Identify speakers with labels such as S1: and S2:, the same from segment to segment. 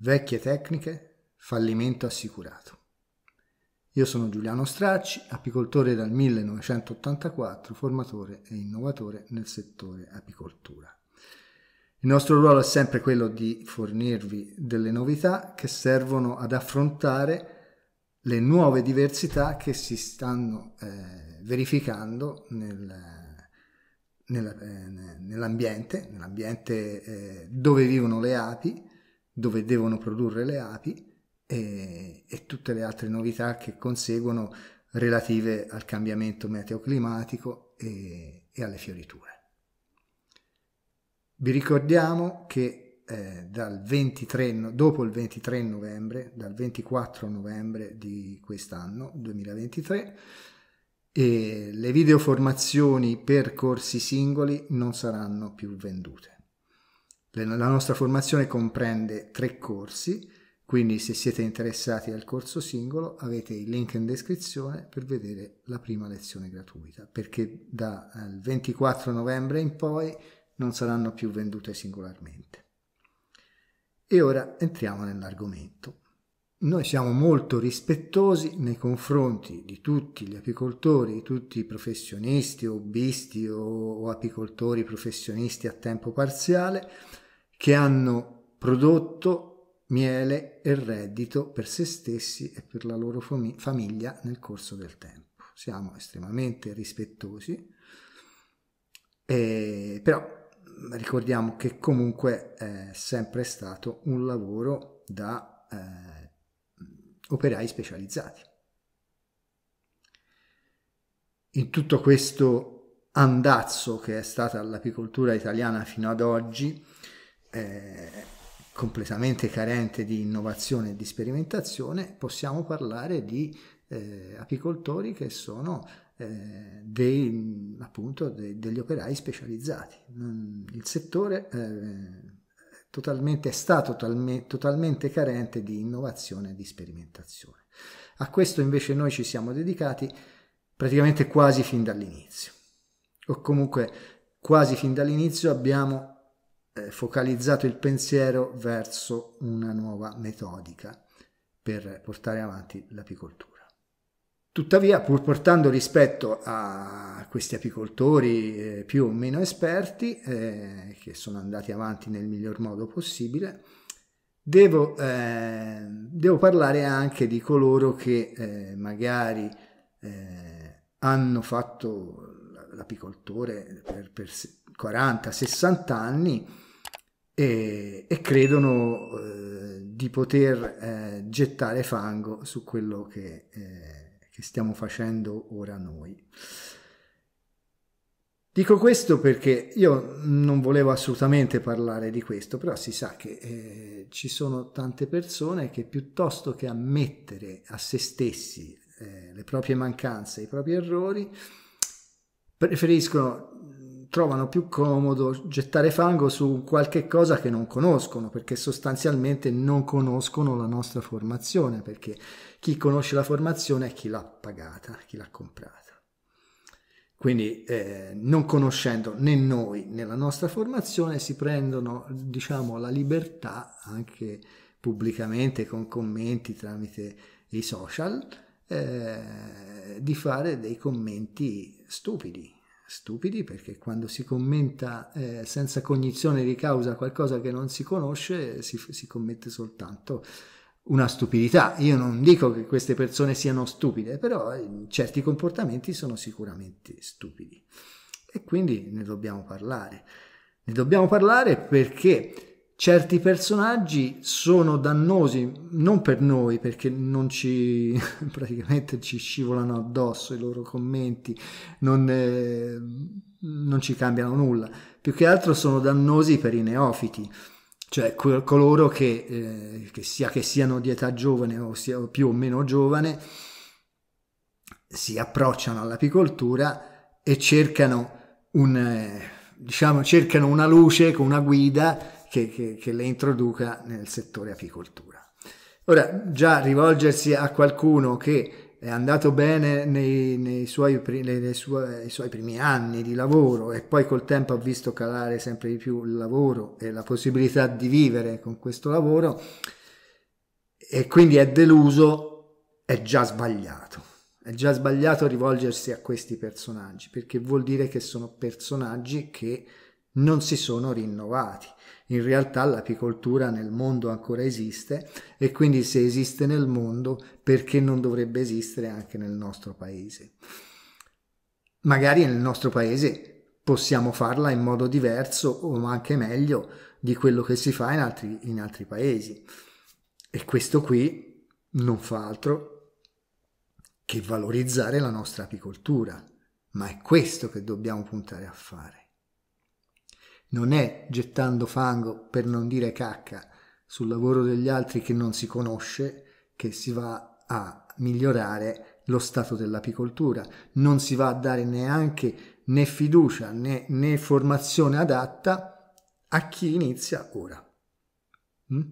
S1: Vecchie tecniche, fallimento assicurato. Io sono Giuliano Stracci, apicoltore dal 1984, formatore e innovatore nel settore apicoltura. Il nostro ruolo è sempre quello di fornirvi delle novità che servono ad affrontare le nuove diversità che si stanno eh, verificando nel, nel, eh, nell'ambiente, nell'ambiente eh, dove vivono le api, dove devono produrre le api e, e tutte le altre novità che conseguono relative al cambiamento meteoclimatico e, e alle fioriture. Vi ricordiamo che eh, 23, dopo il 23 novembre, dal 24 novembre di quest'anno, 2023, eh, le videoformazioni per corsi singoli non saranno più vendute. La nostra formazione comprende tre corsi, quindi se siete interessati al corso singolo avete il link in descrizione per vedere la prima lezione gratuita, perché dal eh, 24 novembre in poi non saranno più vendute singolarmente. E ora entriamo nell'argomento. Noi siamo molto rispettosi nei confronti di tutti gli apicoltori, tutti i professionisti, hobbisti o apicoltori professionisti a tempo parziale, che hanno prodotto miele e reddito per se stessi e per la loro fami famiglia nel corso del tempo. Siamo estremamente rispettosi, eh, però mm, ricordiamo che comunque è sempre stato un lavoro da eh, operai specializzati. In tutto questo andazzo che è stata l'apicoltura italiana fino ad oggi, eh, completamente carente di innovazione e di sperimentazione, possiamo parlare di eh, apicoltori che sono eh, dei, appunto, de, degli operai specializzati. Il settore eh, totalmente, è stato talme, totalmente carente di innovazione e di sperimentazione. A questo invece noi ci siamo dedicati praticamente quasi fin dall'inizio, o comunque quasi fin dall'inizio abbiamo eh, focalizzato il pensiero verso una nuova metodica per portare avanti l'apicoltura. Tuttavia, pur portando rispetto a questi apicoltori eh, più o meno esperti, eh, che sono andati avanti nel miglior modo possibile, devo, eh, devo parlare anche di coloro che eh, magari eh, hanno fatto l'apicoltore per, per 40-60 anni e, e credono eh, di poter eh, gettare fango su quello che, eh, che stiamo facendo ora noi. Dico questo perché io non volevo assolutamente parlare di questo, però si sa che eh, ci sono tante persone che piuttosto che ammettere a se stessi eh, le proprie mancanze, i propri errori, preferiscono trovano più comodo gettare fango su qualche cosa che non conoscono, perché sostanzialmente non conoscono la nostra formazione, perché chi conosce la formazione è chi l'ha pagata, chi l'ha comprata. Quindi eh, non conoscendo né noi né la nostra formazione si prendono diciamo, la libertà anche pubblicamente con commenti tramite i social eh, di fare dei commenti stupidi, stupidi perché quando si commenta eh, senza cognizione di causa qualcosa che non si conosce si, si commette soltanto una stupidità. Io non dico che queste persone siano stupide, però eh, certi comportamenti sono sicuramente stupidi e quindi ne dobbiamo parlare. Ne dobbiamo parlare perché certi personaggi sono dannosi non per noi perché non ci praticamente ci scivolano addosso i loro commenti non, eh, non ci cambiano nulla più che altro sono dannosi per i neofiti cioè coloro che, eh, che sia che siano di età giovane o, sia, più o meno giovane si approcciano all'apicoltura e cercano un eh, diciamo cercano una luce con una guida che, che, che le introduca nel settore apicoltura. Ora, già rivolgersi a qualcuno che è andato bene nei, nei, suoi, nei, suoi, nei, suoi, primi anni di lavoro e poi col tempo ha visto calare sempre di più il lavoro e la possibilità di vivere con questo lavoro e quindi è deluso, è già sbagliato. È già sbagliato rivolgersi a questi personaggi perché vuol dire che sono personaggi che non si sono rinnovati in realtà l'apicoltura nel mondo ancora esiste e quindi se esiste nel mondo perché non dovrebbe esistere anche nel nostro paese? Magari nel nostro paese possiamo farla in modo diverso o anche meglio di quello che si fa in altri, in altri paesi. E questo qui non fa altro che valorizzare la nostra apicoltura, ma è questo che dobbiamo puntare a fare. Non è gettando fango, per non dire cacca, sul lavoro degli altri che non si conosce che si va a migliorare lo stato dell'apicoltura. Non si va a dare neanche né fiducia né, né formazione adatta a chi inizia ora. Mm?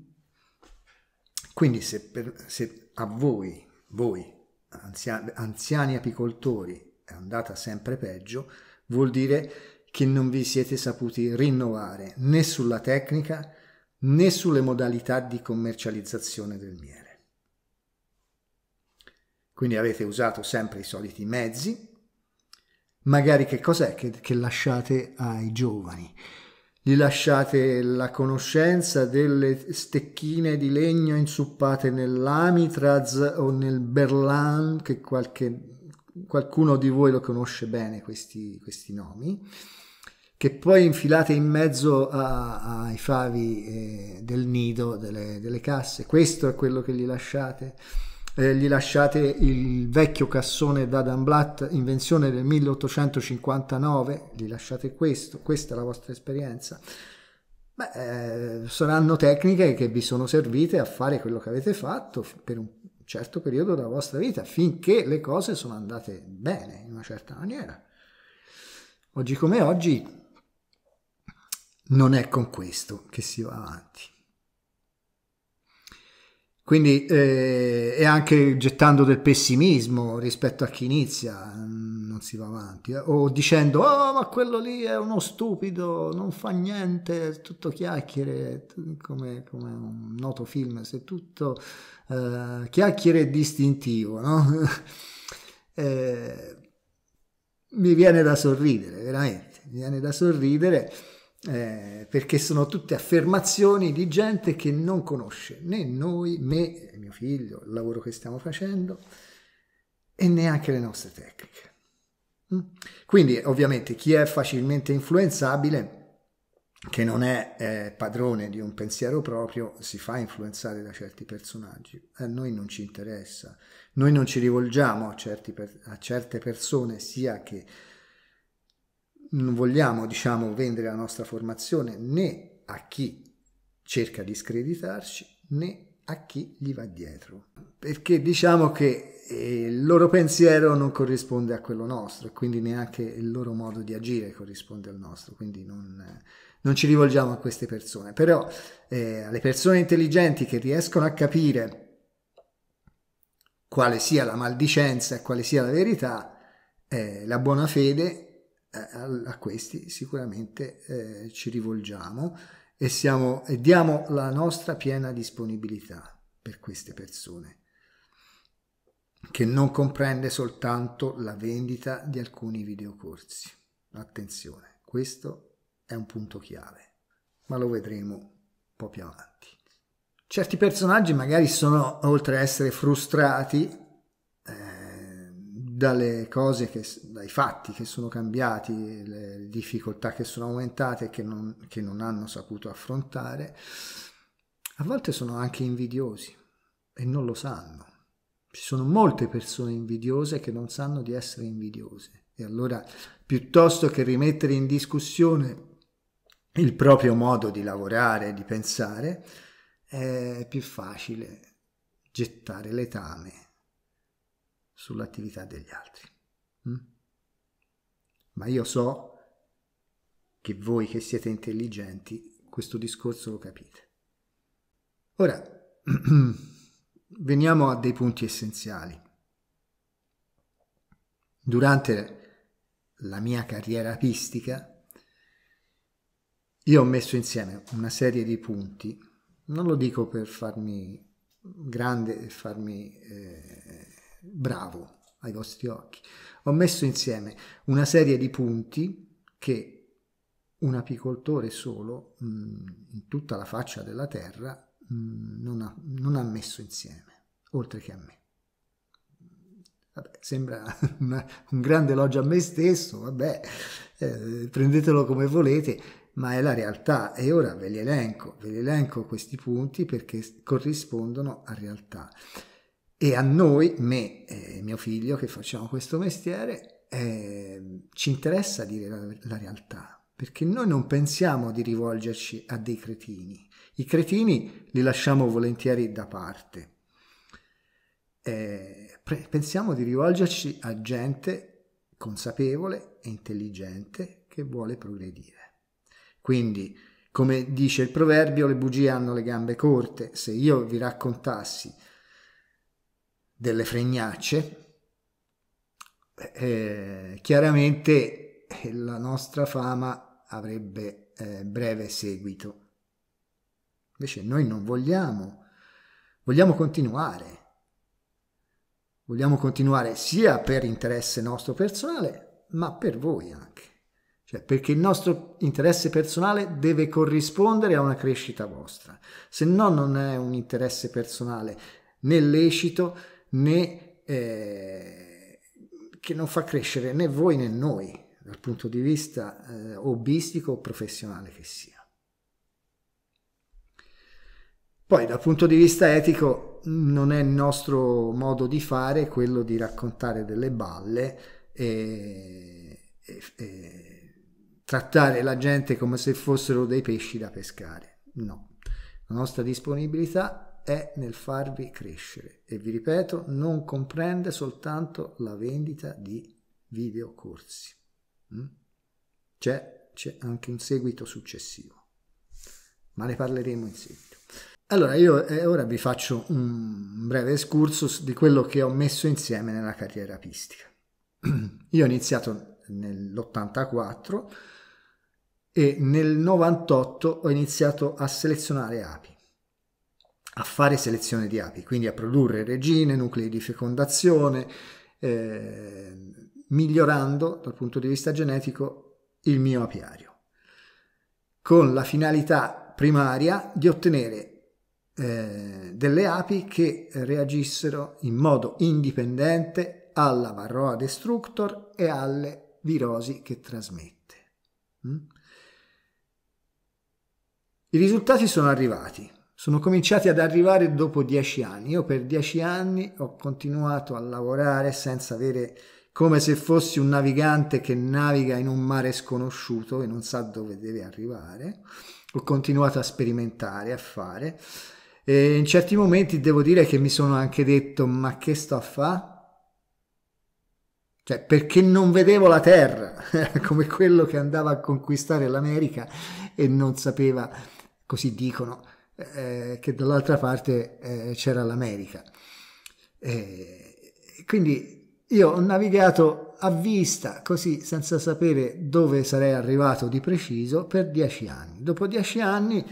S1: Quindi se, per, se, a voi, voi anziani, anziani apicoltori, è andata sempre peggio, vuol dire che non vi siete saputi rinnovare né sulla tecnica né sulle modalità di commercializzazione del miele. Quindi avete usato sempre i soliti mezzi. Magari che cos'è che, che lasciate ai giovani? gli lasciate la conoscenza delle stecchine di legno insuppate nell'Amitraz o nel Berlan, che qualche, qualcuno di voi lo conosce bene questi, questi nomi, che poi infilate in mezzo a, ai favi eh, del nido, delle, delle, casse. Questo è quello che gli lasciate. Eh, gli lasciate il vecchio cassone da Dan Blatt, invenzione del 1859, gli lasciate questo, questa è la vostra esperienza. Beh, eh, saranno tecniche che vi sono servite a fare quello che avete fatto per un certo periodo della vostra vita, finché le cose sono andate bene in una certa maniera. Oggi come oggi non è con questo che si va avanti. Quindi eh, è anche gettando del pessimismo rispetto a chi inizia, mm, non si va avanti, eh? o dicendo oh ma quello lì è uno stupido, non fa niente, tutto chiacchiere, come, come un noto film, se tutto eh, chiacchiere distintivo, no? Eh, mi viene da sorridere, veramente, mi viene da sorridere eh, perché sono tutte affermazioni di gente che non conosce né noi, me, mio figlio, il lavoro che stiamo facendo e neanche le nostre tecniche. Mm? Quindi ovviamente chi è facilmente influenzabile, che non è eh, padrone di un pensiero proprio, si fa influenzare da certi personaggi. A noi non ci interessa, noi non ci rivolgiamo a, per, a certe persone sia che non vogliamo diciamo, vendere la nostra formazione né a chi cerca di screditarci né a chi gli va dietro perché diciamo che eh, il loro pensiero non corrisponde a quello nostro e quindi neanche il loro modo di agire corrisponde al nostro quindi non, non ci rivolgiamo a queste persone però eh, alle persone intelligenti che riescono a capire quale sia la maldicenza e quale sia la verità eh, la buona fede a questi sicuramente eh, ci rivolgiamo e, siamo, e diamo la nostra piena disponibilità per queste persone, che non comprende soltanto la vendita di alcuni videocorsi. Attenzione, questo è un punto chiave, ma lo vedremo un po' più avanti. Certi personaggi magari sono, oltre a essere frustrati, dalle cose che, dai fatti che sono cambiati, le difficoltà che sono aumentate e che non, che non hanno saputo affrontare, a volte sono anche invidiosi e non lo sanno. Ci sono molte persone invidiose che non sanno di essere invidiose e allora piuttosto che rimettere in discussione il proprio modo di lavorare e di pensare, è più facile gettare letame sull'attività degli altri. Mm? Ma io so che voi che siete intelligenti questo discorso lo capite. Ora, veniamo a dei punti essenziali. Durante la mia carriera apistica, io ho messo insieme una serie di punti, non lo dico per farmi
S2: grande
S1: e farmi eh,
S2: bravo
S1: ai vostri occhi. Ho messo insieme una serie di punti che un apicoltore solo mh, mm, in tutta la faccia della terra mm, non, ha, non ha messo insieme, oltre che a me. Vabbè, sembra una, un grande elogio a me stesso, vabbè, eh, prendetelo come volete, ma è la realtà e ora ve li elenco, ve li elenco questi punti perché corrispondono a realtà. E a noi, me e mio figlio che facciamo questo mestiere, eh, ci interessa dire la, la realtà, perché noi non pensiamo di rivolgerci a dei cretini. I cretini li lasciamo volentieri da parte. Eh, pre- pensiamo di rivolgerci a gente consapevole e intelligente che vuole progredire. Quindi, come dice il proverbio, le bugie hanno le gambe corte. Se io vi raccontassi delle fregnacce, eh, eh, chiaramente la nostra fama avrebbe eh, breve seguito. Invece noi non vogliamo, vogliamo continuare. Vogliamo continuare sia per interesse nostro personale, ma per voi anche. Cioè, perché il nostro interesse personale deve corrispondere a una crescita vostra, se no non è un interesse personale né lecito né, eh, che non fa crescere né voi né noi dal punto di vista eh, hobbistico o professionale che sia. Poi dal punto di vista etico non è il nostro modo di fare quello di raccontare delle balle e, e, e trattare la gente come se fossero dei pesci da pescare. No, la nostra disponibilità è nel farvi crescere e vi ripeto non comprende soltanto la vendita di videocorsi mm? C'è, c'è anche un seguito successivo, ma ne parleremo in seguito. Allora, io eh, ora vi faccio un breve excursus di quello che ho messo insieme nella carriera pistica. Io ho iniziato nell'84 e nel 98 ho iniziato a selezionare api a fare selezione di api, quindi a produrre regine, nuclei di fecondazione, eh, migliorando dal punto di vista genetico il mio apiario, con la finalità primaria di ottenere eh, delle api che reagissero in modo indipendente alla varroa destructor e alle virosi che trasmette. Mm? I risultati sono arrivati sono cominciati ad arrivare dopo dieci anni. Io per dieci anni ho continuato a lavorare senza avere come se fossi un navigante che naviga in un mare sconosciuto e non sa dove deve arrivare. Ho continuato a sperimentare, a fare. E in certi momenti devo dire che mi sono anche detto: ma che sto a fare? Cioè, perché non vedevo la Terra come quello che andava a conquistare l'America e non sapeva, così dicono, eh, che dall'altra parte eh, c'era l'America. Eh, quindi io ho navigato a vista, così senza sapere dove sarei arrivato di preciso, per dieci anni. Dopo dieci anni,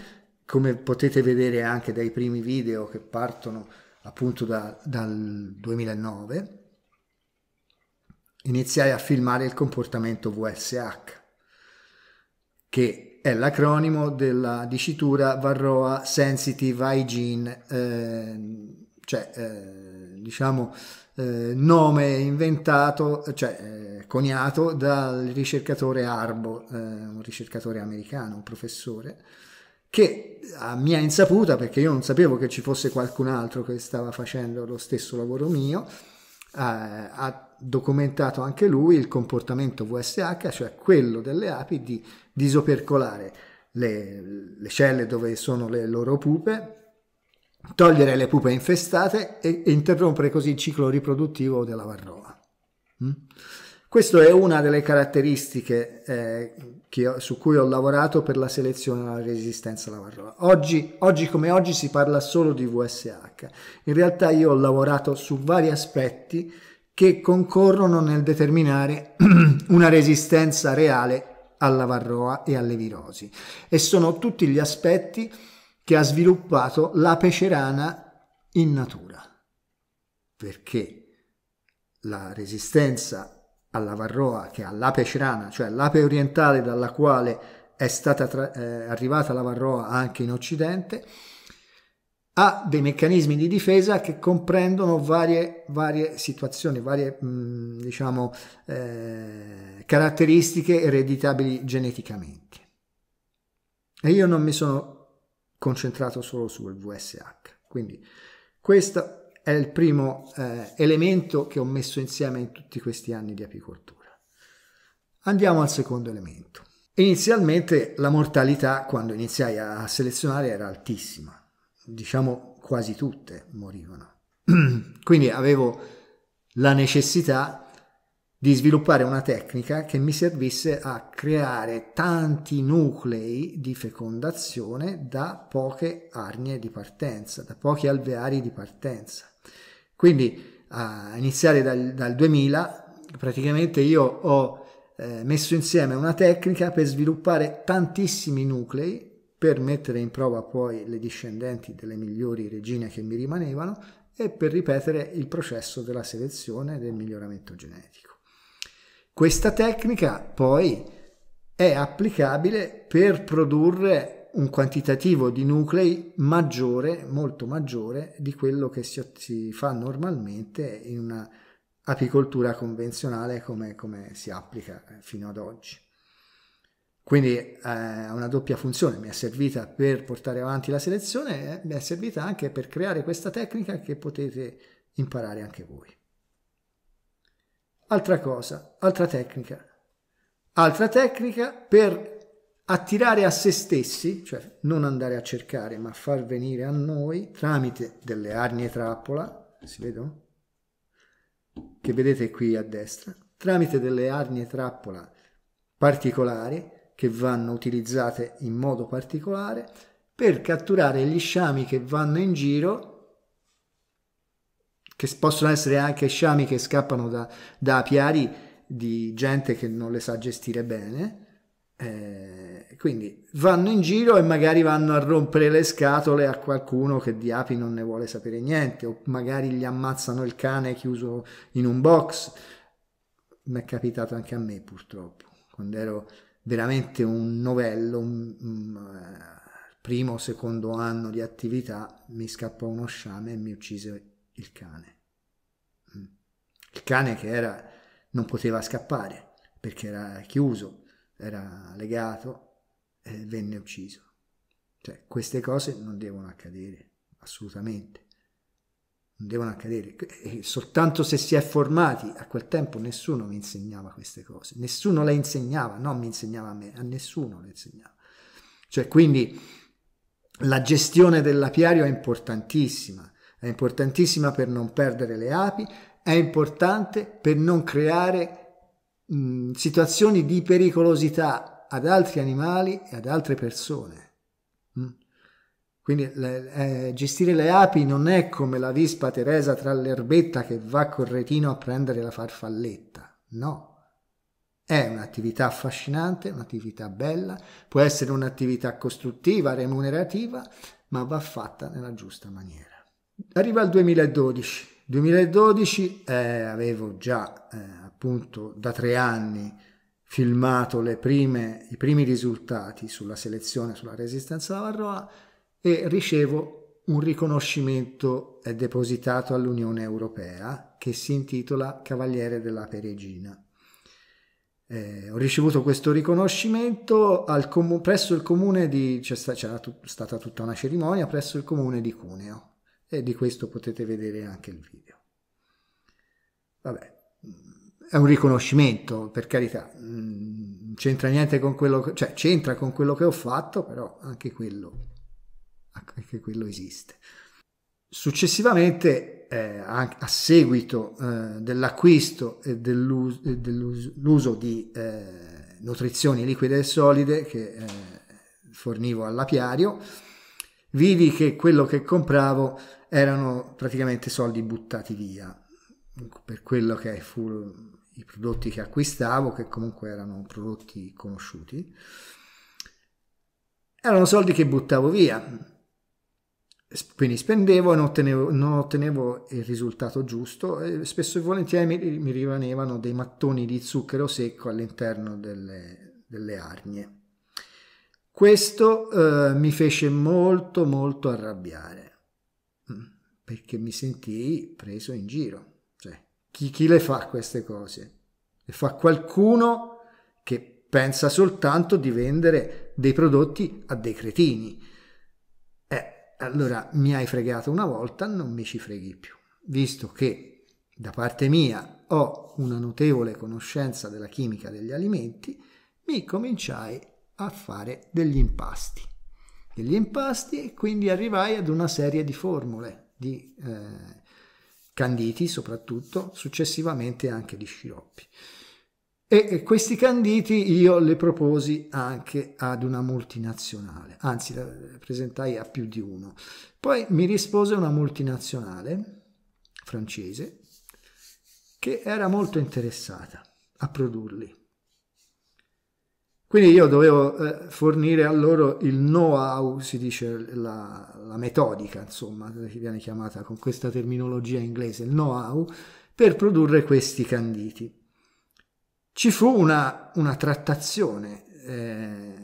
S1: come potete vedere anche dai primi video che partono appunto da, dal 2009, iniziai a filmare il comportamento VSH, che è l'acronimo della dicitura Varroa Sensitive Hygiene, eh, cioè eh, diciamo eh, nome inventato, cioè eh, coniato dal ricercatore Arbo, eh, un ricercatore americano, un professore, che a mia insaputa, perché io non sapevo che ci fosse qualcun altro che stava facendo lo stesso lavoro mio, eh, ha documentato anche lui il comportamento VSH, cioè quello delle api di disopercolare le, le celle dove sono le loro pupe, togliere le pupe infestate e, interrompere così il ciclo riproduttivo della varroa. Mm? Questa è una delle caratteristiche eh, ho, su cui ho lavorato per la selezione alla resistenza alla varroa. Oggi, oggi, come oggi si parla solo di VSH. In realtà io ho lavorato su vari aspetti che concorrono nel determinare una resistenza reale alla varroa e alle virosi e sono tutti gli aspetti che ha sviluppato la pecerana in natura perché la resistenza alla varroa che è cioè all'ape cerana, cioè l'ape orientale dalla quale è stata eh, arrivata la varroa anche in Occidente, ha dei meccanismi di difesa che comprendono varie, varie situazioni, varie mh, mm, diciamo, eh, caratteristiche ereditabili geneticamente. E io non mi sono concentrato solo sul VSH. Quindi questo è il primo eh, elemento che ho messo insieme in tutti questi anni di apicoltura. Andiamo al secondo elemento. Inizialmente la mortalità, quando iniziai a selezionare, era altissima diciamo quasi tutte morivano. Quindi avevo la necessità di sviluppare una tecnica che mi servisse a creare tanti nuclei di fecondazione da poche arnie di partenza, da pochi alveari di partenza. Quindi a iniziare dal, dal 2000 praticamente io ho eh, messo insieme una tecnica per sviluppare tantissimi nuclei per mettere in prova poi le discendenti delle migliori regine che mi rimanevano e per ripetere il processo della selezione e del miglioramento genetico. Questa tecnica poi è applicabile per produrre un quantitativo di nuclei maggiore, molto maggiore di quello che si, si fa normalmente in una apicoltura convenzionale come, come si applica fino ad oggi. Quindi eh, ha una doppia funzione, mi è servita per portare avanti la selezione e mi è servita anche per creare questa tecnica che potete imparare anche voi. Altra cosa, altra tecnica. Altra tecnica per attirare a se stessi, cioè non andare a cercare ma far venire a noi tramite delle arnie trappola, si vedono? Che vedete qui a destra, tramite delle arnie trappola particolari che vanno utilizzate in modo particolare per catturare gli sciami che vanno in giro che possono essere anche sciami che scappano da, da apiari di gente che non le sa gestire bene eh, quindi vanno in giro e magari vanno a rompere le scatole a qualcuno che di api non ne vuole sapere niente o magari gli ammazzano il cane chiuso in un box mi è capitato anche a me purtroppo quando ero veramente un novello, un, un uh, primo o secondo anno di attività, mi scappò uno sciame e mi uccise il cane. Mm. Il cane che era, non poteva scappare perché era chiuso, era legato e venne ucciso. Cioè, queste cose non devono accadere, assolutamente non devono accadere. E eh, soltanto se si è formati, a quel tempo nessuno mi insegnava queste cose, nessuno le insegnava, non mi insegnava a me, a nessuno le insegnava. Cioè, quindi la gestione dell'apiario è importantissima, è importantissima per non perdere le api, è importante per non creare mh, situazioni di pericolosità ad altri animali e ad altre persone. Quindi le, eh, gestire le api non è come la vispa Teresa tra l'erbetta che va col retino a prendere la farfalletta, no. È un'attività affascinante, un'attività bella, può essere un'attività costruttiva, remunerativa, ma va fatta nella giusta maniera. Arriva il 2012. 2012 eh, avevo già eh, appunto da tre anni filmato prime, i primi risultati sulla selezione, sulla resistenza alla varroa e ricevo un riconoscimento depositato all'Unione Europea che si intitola Cavaliere della Peregina. Eh, ho ricevuto questo riconoscimento presso il comune di... c'era tut stata tutta una cerimonia presso il comune di Cuneo e di questo potete vedere anche il video. Vabbè, è un riconoscimento, per carità, mm, non c'entra niente con quello, che, cioè c'entra con quello che ho fatto, però anche quello anche quello esiste. Successivamente, eh, a, seguito eh, dell'acquisto e dell'uso, dell'uso di eh, nutrizioni liquide e solide che eh, fornivo all'apiario, vidi che quello che compravo erano praticamente soldi buttati via per quello che fu i prodotti che acquistavo, che comunque erano prodotti conosciuti, erano soldi che buttavo via quindi spendevo e non ottenevo, non ottenevo, il risultato giusto e spesso e volentieri mi, mi rimanevano dei mattoni di zucchero secco all'interno delle, delle arnie. Questo eh, mi fece molto molto arrabbiare mm, perché mi sentii preso in giro. Cioè, chi, chi le fa queste cose? Le fa qualcuno che pensa soltanto di vendere dei prodotti a dei cretini allora mi hai fregato una volta, non mi ci freghi più, visto che da parte mia ho una notevole conoscenza della chimica degli alimenti, mi cominciai a fare degli impasti. Degli impasti e quindi arrivai ad una serie di formule di eh, canditi soprattutto, successivamente anche di sciroppi e questi canditi io le proposi anche ad una multinazionale, anzi le presentai a più di uno. Poi mi rispose una multinazionale francese che era molto interessata a produrli. Quindi io dovevo eh, fornire a loro il know-how, si dice la, la metodica, insomma, che viene chiamata con questa terminologia inglese, il know-how, per produrre questi canditi ci fu una, una trattazione, eh,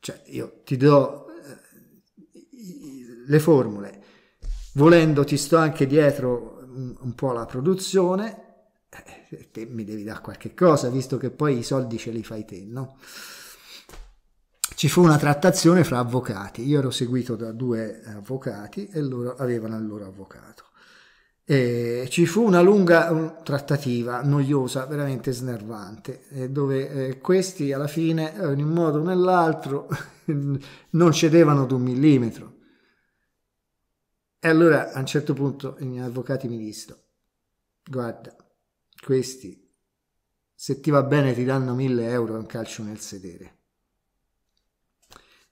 S1: cioè io ti do eh, le formule, volendo ti sto anche dietro un, un po' la produzione, eh, te mi devi dare qualche cosa, visto che poi i soldi ce li fai te, no? Ci fu una trattazione fra avvocati, io ero seguito da due avvocati e loro avevano il loro avvocato. E ci fu una lunga trattativa noiosa, veramente snervante, eh, dove eh, questi alla fine, eh, in un modo o nell'altro, non cedevano di un millimetro. E allora a un certo punto i miei avvocati mi dissero, guarda, questi se ti va bene ti danno mille euro e un calcio nel sedere.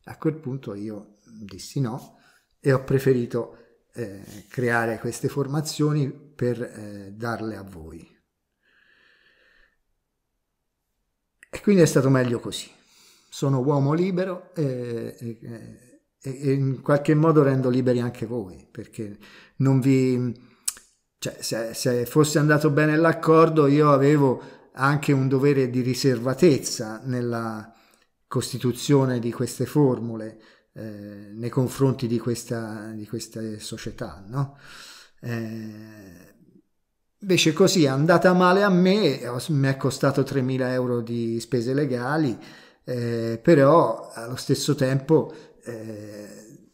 S1: A quel punto io dissi no e ho preferito eh, creare queste formazioni per eh, darle a voi. E quindi è stato meglio così. Sono uomo libero e, e, e in qualche modo rendo liberi anche voi, perché non vi... Cioè, se, se fosse andato bene l'accordo, io avevo anche un dovere di riservatezza nella costituzione di queste formule, eh, nei confronti di, questa, di queste società, no? eh, invece così è andata male a me, mi è costato 3.000 euro di spese legali, eh, però allo stesso tempo eh,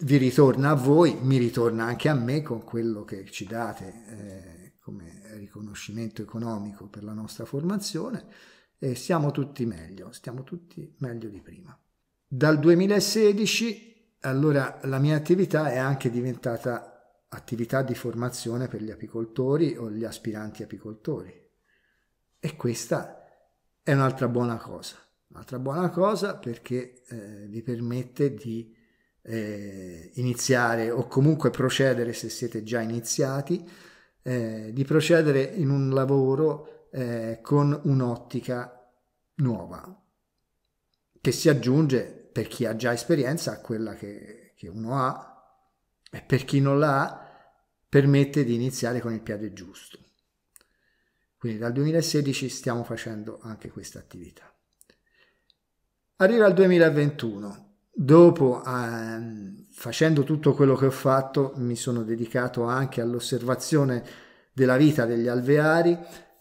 S1: vi ritorna a voi, mi ritorna anche a me con quello che ci date eh, come riconoscimento economico per la nostra formazione e siamo tutti meglio, stiamo tutti meglio di prima. Dal 2016 allora la mia attività è anche diventata attività di formazione per gli apicoltori o gli aspiranti apicoltori e questa è un'altra buona cosa, un'altra buona cosa perché eh, vi permette di eh, iniziare o comunque procedere se siete già iniziati, eh, di procedere in un lavoro eh, con un'ottica nuova che si aggiunge per chi ha già esperienza quella che, che uno ha e per chi non l'ha, permette di iniziare con il piede giusto. Quindi dal 2016 stiamo facendo anche questa attività. Arriva il 2021, dopo eh, facendo tutto quello che ho fatto mi sono dedicato anche all'osservazione della vita degli alveari,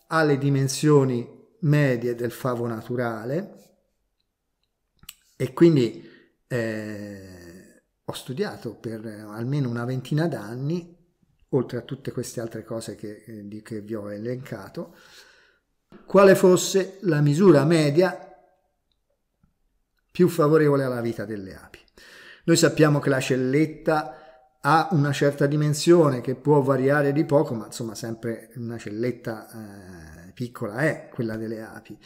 S1: alle dimensioni medie del favo naturale, e quindi eh, ho studiato per almeno una ventina d'anni, oltre a tutte queste altre cose che, eh, che vi ho elencato, quale fosse la misura media più favorevole alla vita delle api. Noi sappiamo che la celletta ha una certa dimensione che può variare di poco, ma insomma sempre una celletta eh, piccola è quella delle api.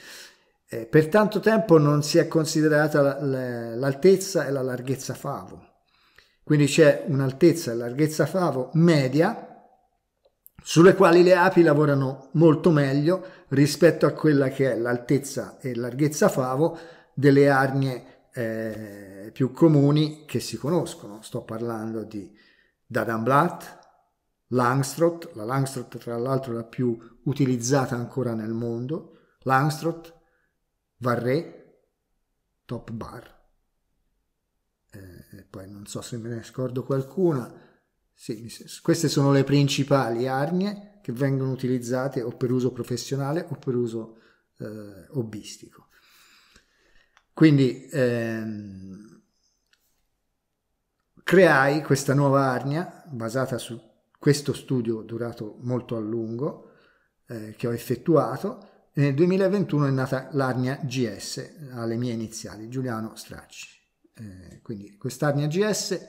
S1: Eh, per tanto tempo non si è considerata l'altezza e la larghezza favo. Quindi c'è un'altezza e larghezza favo media sulle quali le api lavorano molto meglio rispetto a quella che è l'altezza e larghezza favo delle arnie eh, più comuni che si conoscono. Sto parlando di Dadanblatt, Langstroth, la Langstroth tra l'altro la più utilizzata ancora nel mondo, Langstroth, Varré, Top Bar. Eh, poi non so se me ne scordo qualcuna. Sì, queste sono le principali arnie che vengono utilizzate o per uso professionale o per uso eh, hobbistico. Quindi ehm, creai questa nuova arnia basata su questo studio durato molto a lungo eh, che ho effettuato nel 2021 è nata l'Arnia GS, alle mie iniziali, Giuliano Stracci. Eh, quindi quest'Arnia GS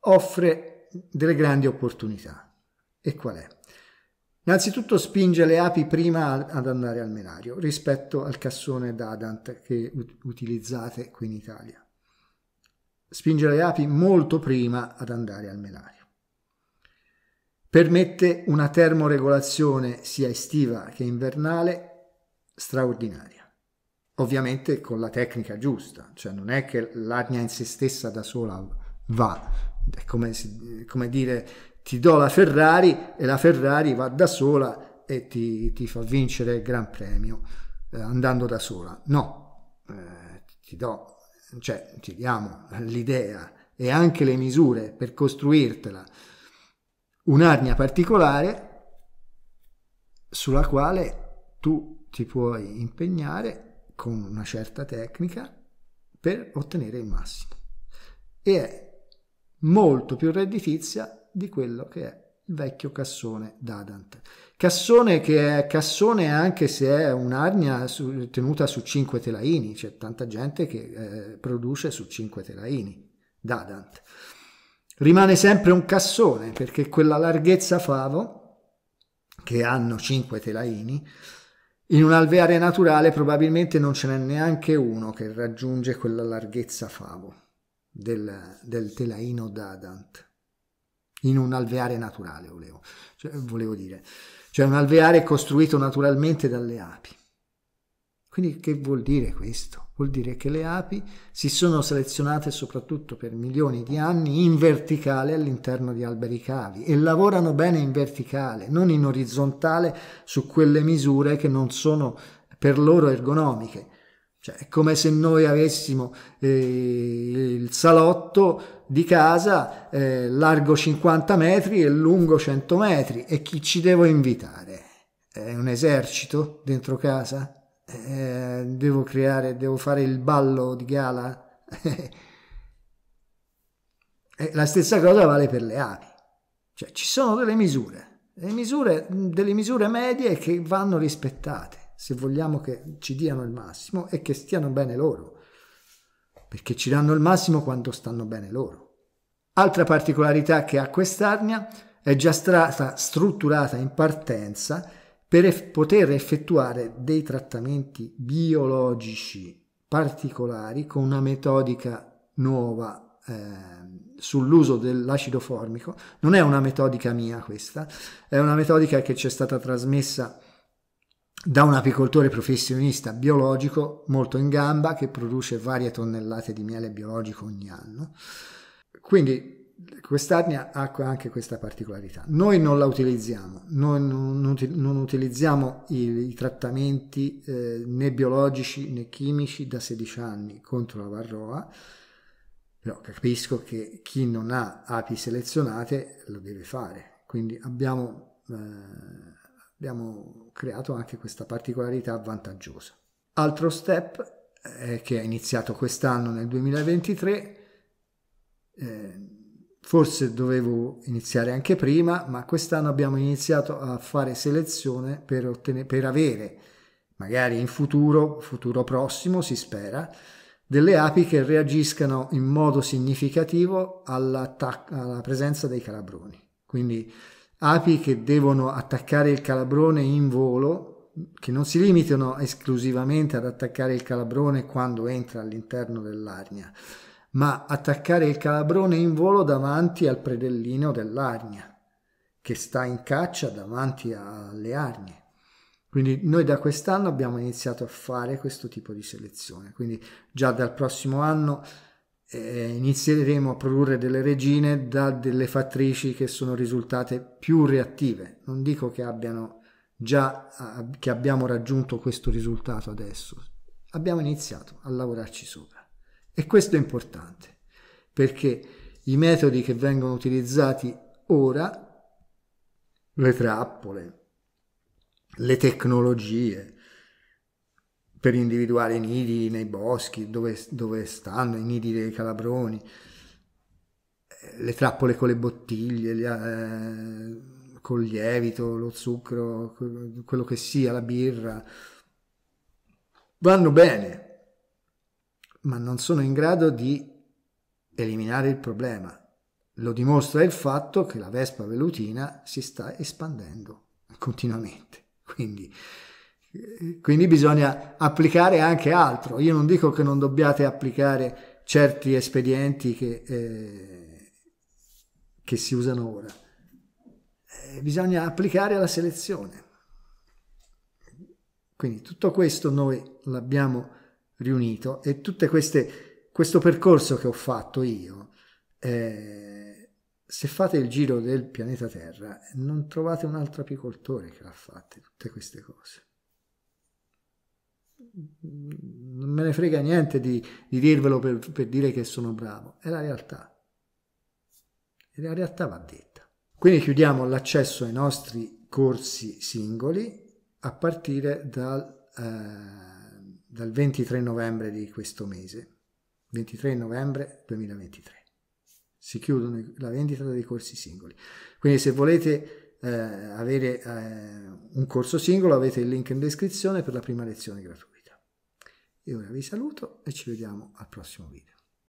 S1: offre delle grandi opportunità. E qual è? Innanzitutto spinge le api prima ad andare al menario rispetto al cassone d'Adant che utilizzate qui in Italia. Spinge le api molto prima ad andare al menario. Permette una termoregolazione sia estiva che invernale straordinaria. Ovviamente con la tecnica giusta, cioè non è che l'arnia in se stessa da sola va, è come, come dire ti do la Ferrari e la Ferrari va da sola e ti, ti fa vincere il Gran Premio eh, andando da sola. No, eh, ti do, cioè ti diamo l'idea e anche le misure per costruirtela un'arnia particolare sulla quale tu ti puoi impegnare con una certa tecnica per ottenere il massimo e è molto più redditizia di quello che è il vecchio cassone d'Adant. Cassone che è cassone anche se è un'arnia su, tenuta su 5 telaini, c'è tanta gente che eh, produce su 5 telaini d'Adant. Rimane sempre un cassone perché quella larghezza favo che hanno 5 telaini in un alveare naturale probabilmente non ce n'è neanche uno che raggiunge quella larghezza favo del, del telaino d'Adant. In un alveare naturale, volevo, cioè, volevo dire. Cioè un alveare costruito naturalmente dalle api. Quindi che vuol dire questo? Vuol dire che le api si sono selezionate soprattutto per milioni di anni in verticale all'interno di alberi cavi e lavorano bene in verticale, non in orizzontale su quelle misure che non sono per loro ergonomiche. Cioè, è come se noi avessimo eh, il salotto di casa eh, largo 50 metri e lungo 100 metri e chi ci devo invitare? È un esercito dentro casa? Eh, devo creare, devo fare il ballo di gala. Eh, la stessa cosa vale per le api. Cioè, ci sono delle misure, delle misure, delle misure medie che vanno rispettate se vogliamo che ci diano il massimo e che stiano bene loro, perché ci danno il massimo quando stanno bene loro. Altra particolarità che ha quest'arnia è già stata strutturata in partenza per eff poter effettuare dei trattamenti biologici particolari con una metodica nuova eh, sull'uso dell'acido formico. Non è una metodica mia questa, è una metodica che ci è stata trasmessa da un apicoltore professionista biologico molto in gamba che produce varie tonnellate di miele biologico ogni anno. Quindi quest'arnia ha anche questa particolarità. Noi non la utilizziamo, noi non, non utilizziamo i, i trattamenti eh, né biologici né chimici da 16 anni contro la varroa, però capisco che chi non ha api selezionate lo deve fare, quindi abbiamo, eh, abbiamo creato anche questa particolarità vantaggiosa. Altro step eh, che è iniziato quest'anno nel 2023, eh, Forse dovevo iniziare anche prima, ma quest'anno abbiamo iniziato a fare selezione per, ottenere, per avere, magari in futuro, futuro prossimo si spera, delle api che reagiscano in modo significativo alla, alla presenza dei calabroni. Quindi api che devono attaccare il calabrone in volo, che non si limitano esclusivamente ad attaccare il calabrone quando entra all'interno dell'arnia, ma attaccare il calabrone in volo davanti al predellino dell'arnia, che sta in caccia davanti alle arnie. Quindi noi da quest'anno abbiamo iniziato a fare questo tipo di selezione, quindi già dal prossimo anno eh, inizieremo a produrre delle regine da delle fattrici che sono risultate più reattive. Non dico che abbiano già ah, che abbiamo raggiunto questo risultato adesso, abbiamo iniziato a lavorarci sopra. E questo è importante, perché i metodi che vengono utilizzati ora, le trappole, le tecnologie, per individuare i nidi nei boschi, dove, dove stanno i nidi dei calabroni, eh, le trappole con le bottiglie, gli, eh, col lievito, lo zucchero, quello che sia, la birra, vanno bene ma non sono in grado di eliminare il problema. Lo dimostra il fatto che la Vespa velutina si sta espandendo continuamente. Quindi, eh, quindi bisogna applicare anche altro. Io non dico che non dobbiate applicare certi espedienti che, eh, che si usano ora. Eh, bisogna applicare la selezione. Quindi tutto questo noi l'abbiamo riunito e tutte queste questo percorso che ho fatto io eh, se fate il giro del pianeta Terra non trovate un altro apicoltore che l'ha fatte tutte queste cose non me ne frega niente di, di dirvelo per, per dire che sono bravo è la realtà e la realtà va detta quindi chiudiamo l'accesso ai nostri corsi singoli a partire dal eh, dal 23 novembre di questo mese, 23 novembre 2023. Si chiudono la vendita dei corsi singoli. Quindi se volete eh, avere eh, un corso singolo avete il link in descrizione per la prima lezione gratuita. Io ora vi saluto e ci vediamo al prossimo video.